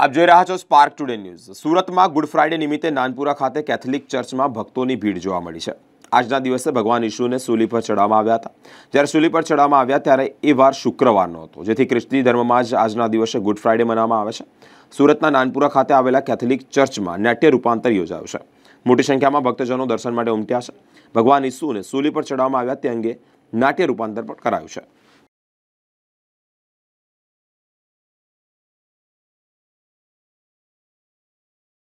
આપ જોઈ રહ્યા છો સ્પાર્ક ટુડે ન્યૂઝ સુરતમાં ગુડ ફ્રાઇડે નિમિત્તે નાનપુરા ખાતે કેથલિક ચર્ચમાં ભક્તોની ભીડ જોવા મળી છે આજના દિવસે ભગવાન ઈશુને સૂલી પર ચડાવવામાં આવ્યા હતા જ્યારે સુલી પર ચડાવવામાં આવ્યા ત્યારે એ વાર શુક્રવારનો હતો જેથી ખ્રિસ્તી ધર્મમાં જ આજના દિવસે ગુડ ફ્રાઈડે મનાવવામાં આવે છે સુરતના નાનપુરા ખાતે આવેલા કેથલિક ચર્ચમાં નાટ્ય રૂપાંતર યોજાયું છે મોટી સંખ્યામાં ભક્તજનો દર્શન માટે ઉમટ્યા છે ભગવાન ઈસુને સૂલી પર ચડાવવામાં આવ્યા તે અંગે નાટ્ય રૂપાંતર પણ કરાયું છે